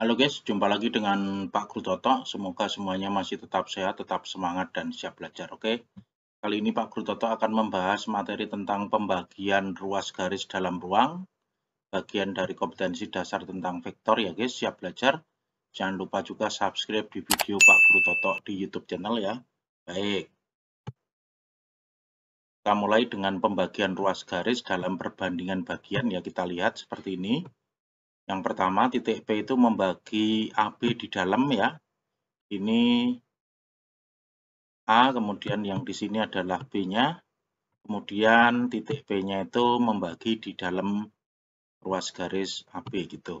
Halo guys, jumpa lagi dengan Pak Guru Toto. Semoga semuanya masih tetap sehat, tetap semangat, dan siap belajar. Oke, kali ini Pak Guru Toto akan membahas materi tentang pembagian ruas garis dalam ruang, bagian dari kompetensi dasar tentang vektor ya guys, siap belajar. Jangan lupa juga subscribe di video Pak Guru Toto di YouTube channel ya. Baik. Kita mulai dengan pembagian ruas garis dalam perbandingan bagian ya. Kita lihat seperti ini. Yang pertama titik P itu membagi AB di dalam ya. Ini A, kemudian yang di sini adalah B-nya. Kemudian titik P-nya itu membagi di dalam ruas garis AB gitu.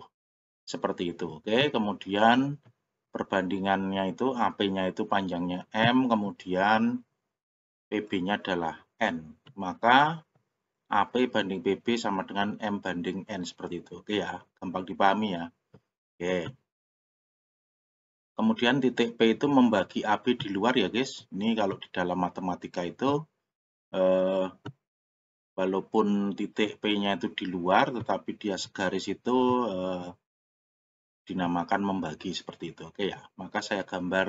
Seperti itu. Oke, kemudian perbandingannya itu AP-nya itu panjangnya M, kemudian PB-nya adalah N. Maka AP banding BB sama dengan M banding N seperti itu. Oke ya, gampang dipahami ya. Oke. Kemudian titik P itu membagi AB di luar ya guys. Ini kalau di dalam matematika itu, eh, walaupun titik P-nya itu di luar, tetapi dia segaris itu eh, dinamakan membagi seperti itu. Oke ya, maka saya gambar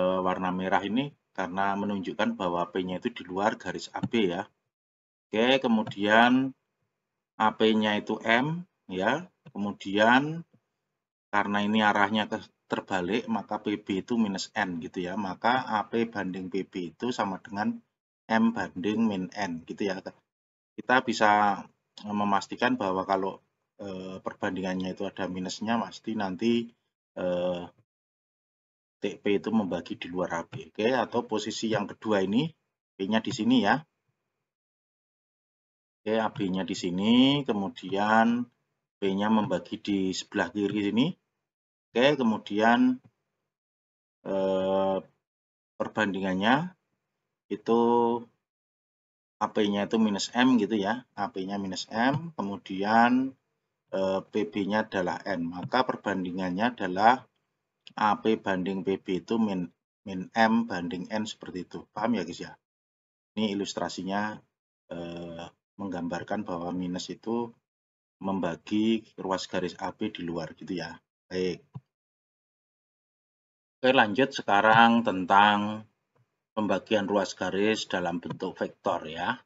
eh, warna merah ini karena menunjukkan bahwa P-nya itu di luar garis AB ya. Oke, kemudian AP-nya itu M, ya. Kemudian karena ini arahnya terbalik, maka PB itu minus N gitu ya. Maka AP banding PB itu sama dengan M banding min N gitu ya. Kita bisa memastikan bahwa kalau e, perbandingannya itu ada minusnya, pasti nanti e, eh, TP itu membagi di luar AB. Oke, atau posisi yang kedua ini, P-nya di sini ya Oke, AB-nya di sini, kemudian B-nya membagi di sebelah kiri sini. Oke, kemudian eh, perbandingannya itu AP-nya itu minus M gitu ya. AP-nya minus M, kemudian eh, PB-nya adalah N. Maka perbandingannya adalah AP banding PB itu min, min M banding N seperti itu. Paham ya guys ya? Ini ilustrasinya eh, menggambarkan bahwa minus itu membagi ruas garis AB di luar gitu ya. Baik. Oke lanjut sekarang tentang pembagian ruas garis dalam bentuk vektor ya.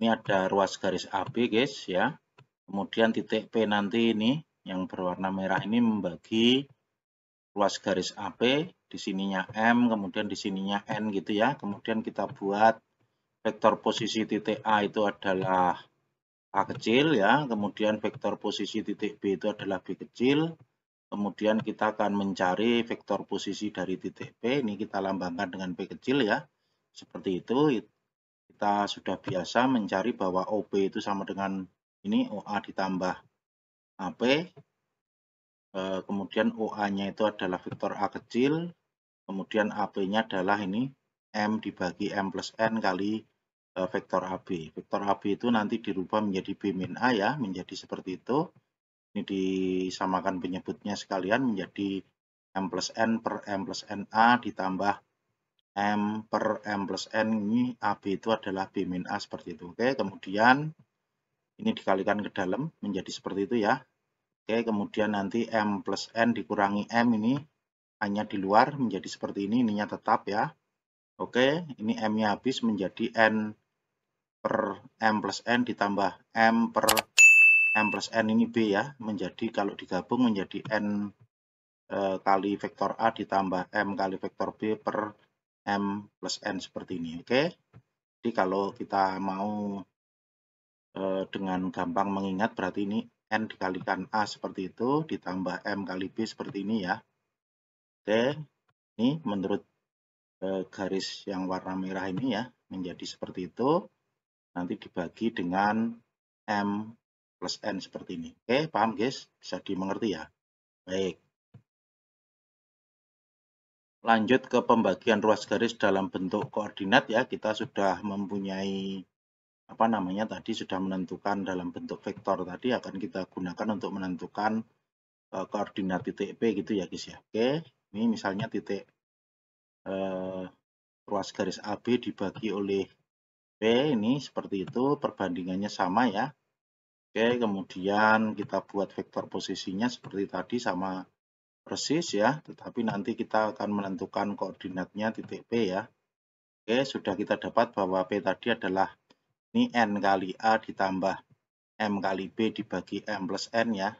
Ini ada ruas garis AB guys ya. Kemudian titik P nanti ini yang berwarna merah ini membagi ruas garis AB, di sininya M, kemudian di sininya N gitu ya. Kemudian kita buat vektor posisi titik A itu adalah A kecil ya, kemudian vektor posisi titik B itu adalah B kecil, kemudian kita akan mencari vektor posisi dari titik P, ini kita lambangkan dengan P kecil ya, seperti itu, kita sudah biasa mencari bahwa OB itu sama dengan ini OA ditambah AP, e, kemudian OA-nya itu adalah vektor A kecil, kemudian AP-nya adalah ini M dibagi M plus N kali Eh, vektor AB. Vektor AB itu nanti dirubah menjadi B min A ya, menjadi seperti itu. Ini disamakan penyebutnya sekalian menjadi M plus N per M plus n a ditambah M per M plus N ini AB itu adalah B min A seperti itu. Oke, kemudian ini dikalikan ke dalam menjadi seperti itu ya. Oke, kemudian nanti M plus N dikurangi M ini hanya di luar menjadi seperti ini, ininya tetap ya. Oke, ini M-nya habis menjadi N per M plus N ditambah M per M plus N ini B ya, menjadi kalau digabung menjadi N e, kali vektor A ditambah M kali vektor B per M plus N seperti ini, oke? Okay? Jadi kalau kita mau e, dengan gampang mengingat berarti ini N dikalikan A seperti itu, ditambah M kali B seperti ini ya. Oke, okay? ini menurut e, garis yang warna merah ini ya, menjadi seperti itu nanti dibagi dengan M plus N seperti ini. Oke, paham guys? Bisa dimengerti ya? Baik. Lanjut ke pembagian ruas garis dalam bentuk koordinat ya. Kita sudah mempunyai apa namanya tadi sudah menentukan dalam bentuk vektor tadi akan kita gunakan untuk menentukan eh, koordinat titik P gitu ya guys ya. Oke, ini misalnya titik eh, ruas garis AB dibagi oleh Oke, ini seperti itu perbandingannya sama ya. Oke, kemudian kita buat vektor posisinya seperti tadi sama persis ya, tetapi nanti kita akan menentukan koordinatnya titik P ya. Oke, sudah kita dapat bahwa P tadi adalah ini N kali A ditambah M kali B dibagi M plus N ya.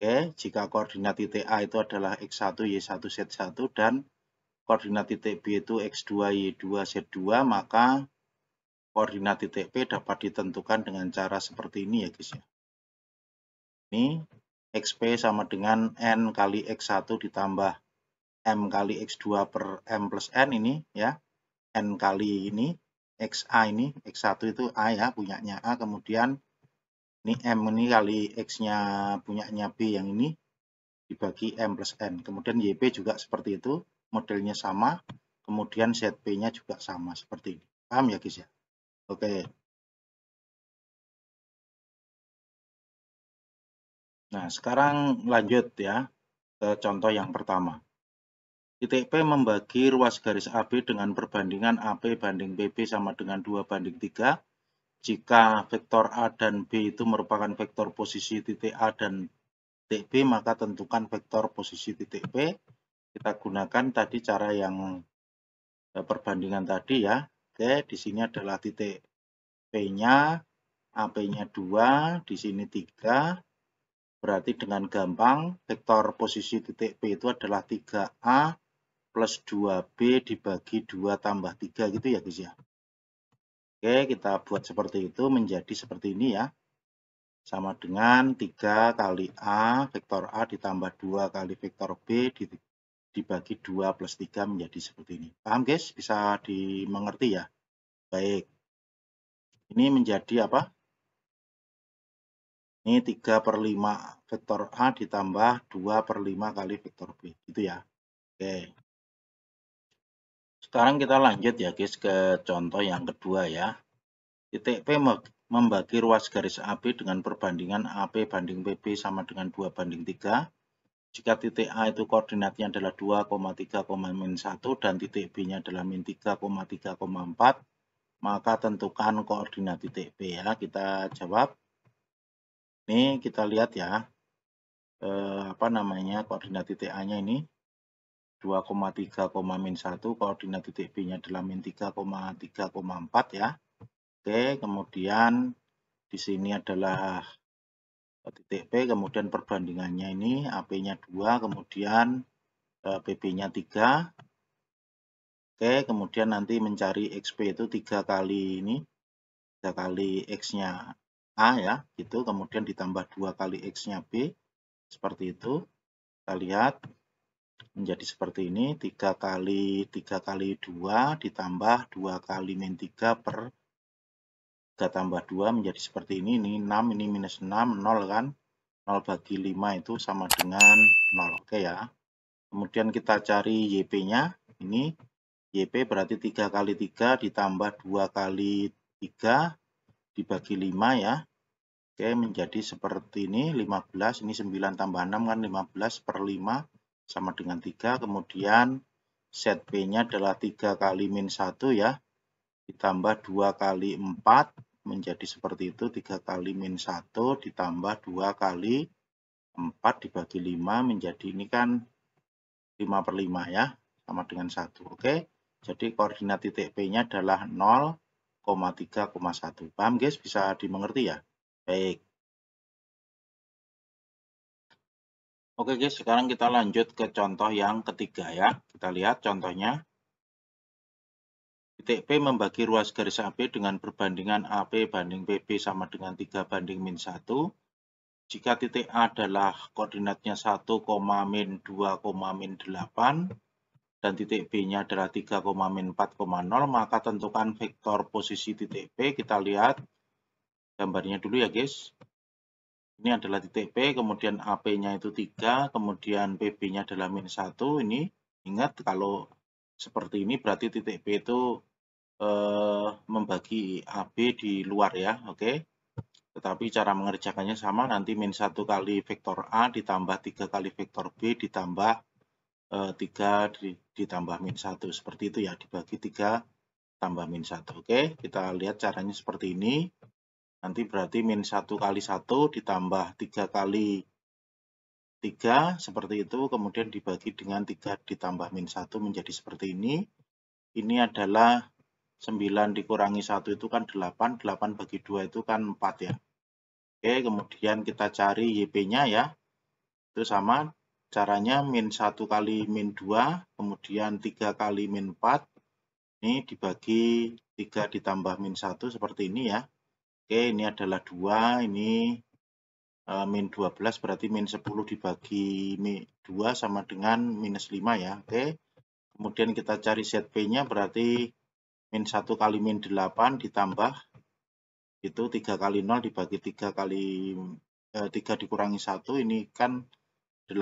Oke, jika koordinat titik A itu adalah X1, Y1, Z1 dan koordinat titik B itu X2, Y2, Z2, maka koordinat titik P dapat ditentukan dengan cara seperti ini ya guys ya. Ini XP sama dengan N kali X1 ditambah M kali X2 per M plus N ini ya. N kali ini XA ini, X1 itu A ya, punyanya A. Kemudian ini M ini kali X-nya punyanya B yang ini dibagi M plus N. Kemudian YP juga seperti itu, modelnya sama. Kemudian ZP-nya juga sama seperti ini. Paham ya guys ya? Oke. Nah, sekarang lanjut ya ke contoh yang pertama. Titik P membagi ruas garis AB dengan perbandingan AP banding BP sama dengan 2 banding 3. Jika vektor A dan B itu merupakan vektor posisi titik A dan titik B, maka tentukan vektor posisi titik P. Kita gunakan tadi cara yang eh, perbandingan tadi ya. 3, di sini adalah titik P-nya, AP-nya 2, di sini 3. Berarti dengan gampang, vektor posisi titik P itu adalah 3A plus 2B dibagi 2 tambah 3 gitu ya guys ya. Oke, kita buat seperti itu menjadi seperti ini ya. Sama dengan 3 kali A, vektor A ditambah 2 kali vektor B dibagi 2 plus 3 menjadi seperti ini. Paham guys? Bisa dimengerti ya? Baik. Ini menjadi apa? Ini 3 per 5 vektor A ditambah 2 per 5 kali vektor B. Gitu ya. Oke. Sekarang kita lanjut ya guys ke contoh yang kedua ya. Titik P membagi ruas garis AB dengan perbandingan AP banding PB sama dengan 2 banding 3 jika titik A itu koordinatnya adalah 2,3, dan titik B-nya adalah min 3,3,4, maka tentukan koordinat titik B ya. Kita jawab. Ini kita lihat ya. Eh, apa namanya koordinat titik A-nya ini 2,3, min 1, koordinat titik B-nya adalah min 3,3,4 ya. Oke, kemudian di sini adalah titik P, kemudian perbandingannya ini AP-nya 2, kemudian PP-nya eh, 3. Oke, kemudian nanti mencari XP itu 3 kali ini, 3 kali X-nya A ya, gitu. Kemudian ditambah 2 kali X-nya B, seperti itu. Kita lihat menjadi seperti ini, 3 kali 3 kali 2 ditambah 2 kali min 3 per 3 tambah 2 menjadi seperti ini. Ini 6, ini minus 6, 0 kan. 0 bagi 5 itu sama dengan 0. Oke okay ya. Kemudian kita cari YP-nya. Ini YP berarti 3 kali 3 ditambah 2 kali 3 dibagi 5 ya. Oke, okay, menjadi seperti ini, 15, ini 9 tambah 6 kan 15 per 5 sama dengan 3. Kemudian set P-nya adalah 3 kali min 1 ya, ditambah 2 kali 4 menjadi seperti itu 3 kali min 1 ditambah 2 kali 4 dibagi 5 menjadi ini kan 5 per 5 ya sama dengan 1 oke jadi koordinat titik P nya adalah 0,3,1 paham guys bisa dimengerti ya baik Oke guys, sekarang kita lanjut ke contoh yang ketiga ya. Kita lihat contohnya. Titik P membagi ruas garis AB dengan perbandingan AP banding PB sama dengan 3 banding min 1. Jika titik A adalah koordinatnya 1, min 2, min 8, dan titik B-nya adalah 3, min 0, maka tentukan vektor posisi titik P. Kita lihat gambarnya dulu ya guys. Ini adalah titik P, kemudian AP-nya itu 3, kemudian PB-nya adalah min 1. Ini ingat kalau seperti ini berarti titik P itu eh, membagi AB di luar ya, oke. Okay? Tetapi cara mengerjakannya sama, nanti min 1 kali vektor A ditambah 3 kali vektor B ditambah eh, 3 ditambah min 1. Seperti itu ya, dibagi 3 tambah min 1. Oke, okay? kita lihat caranya seperti ini. Nanti berarti min 1 kali 1 ditambah 3 kali 3 seperti itu kemudian dibagi dengan 3 ditambah min 1 menjadi seperti ini ini adalah 9 dikurangi 1 itu kan 8, 8 bagi 2 itu kan 4 ya. Oke, kemudian kita cari YP-nya ya. Itu sama, caranya min 1 kali min 2, kemudian 3 kali min 4. Ini dibagi 3 ditambah min 1 seperti ini ya. Oke, ini adalah 2, ini eh, min 12 berarti min 10 dibagi min 2 sama dengan minus 5 ya. Oke, kemudian kita cari ZP-nya berarti min 1 kali min 8 ditambah itu 3 kali 0 dibagi 3 kali eh, 3 dikurangi 1 ini kan 8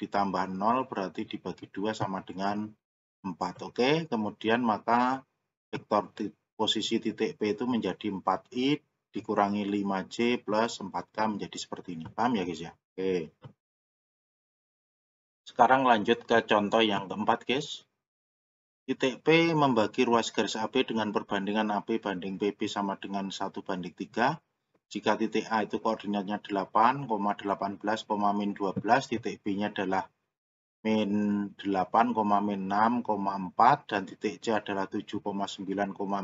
ditambah 0 berarti dibagi 2 sama dengan 4. Oke, kemudian maka vektor posisi titik P itu menjadi 4I dikurangi 5J plus 4K menjadi seperti ini. Paham ya guys ya? Oke. Sekarang lanjut ke contoh yang keempat guys. Titik P membagi ruas garis AB dengan perbandingan AB banding BP sama dengan 1 banding 3. Jika titik A itu koordinatnya 8, 18, min 12, titik B-nya adalah min 8, min 6, 4, dan titik C adalah 7,9,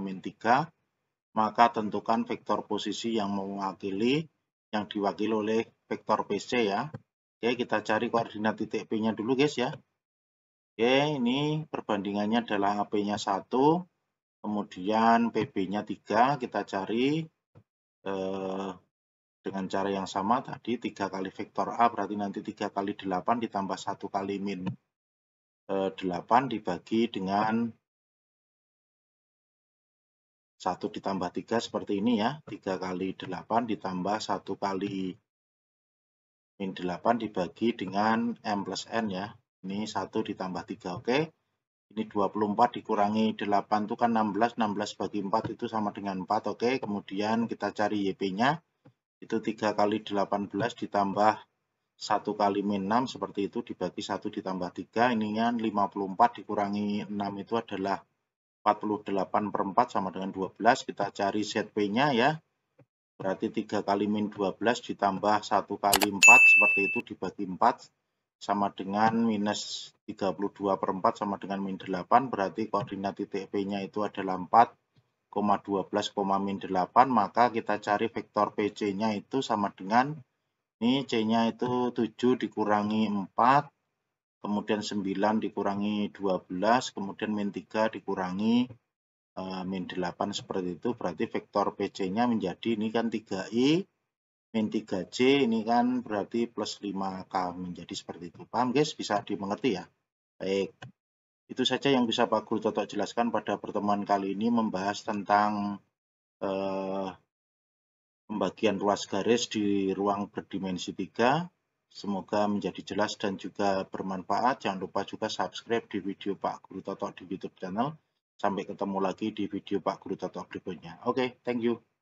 min 3, maka tentukan vektor posisi yang mewakili, yang diwakili oleh vektor PC ya. Oke, kita cari koordinat titik P-nya dulu guys ya. Oke, ini perbandingannya adalah AP-nya 1, kemudian PB-nya 3, kita cari eh, dengan cara yang sama tadi, 3 kali vektor A berarti nanti 3 kali 8 ditambah 1 kali min eh, 8 dibagi dengan 1 ditambah 3 seperti ini ya, 3 kali 8 ditambah 1 kali min 8 dibagi dengan M plus N ya, ini 1 ditambah 3, oke. Okay. Ini 24 dikurangi 8 itu kan 16, 16 bagi 4 itu sama dengan 4, oke. Okay. Kemudian kita cari YP-nya, itu 3 kali 18 ditambah 1 kali min 6 seperti itu dibagi 1 ditambah 3 ini kan 54 dikurangi 6 itu adalah 48 per 4 sama dengan 12 kita cari ZP nya ya berarti 3 kali min 12 ditambah 1 kali 4 seperti itu dibagi 4 sama dengan minus 32 per 4 sama dengan min 8 berarti koordinat titik P-nya itu adalah 4,12, min 8 maka kita cari vektor PC-nya itu sama dengan ini C-nya itu 7 dikurangi 4 kemudian 9 dikurangi 12 kemudian min 3 dikurangi uh, min 8 seperti itu berarti vektor PC-nya menjadi ini kan 3i min 3C ini kan berarti plus 5K menjadi seperti itu. Paham guys? Bisa dimengerti ya? Baik. Itu saja yang bisa Pak Guru Toto jelaskan pada pertemuan kali ini membahas tentang eh, pembagian ruas garis di ruang berdimensi 3. Semoga menjadi jelas dan juga bermanfaat. Jangan lupa juga subscribe di video Pak Guru Toto di YouTube channel. Sampai ketemu lagi di video Pak Guru Toto berikutnya. Oke, okay, thank you.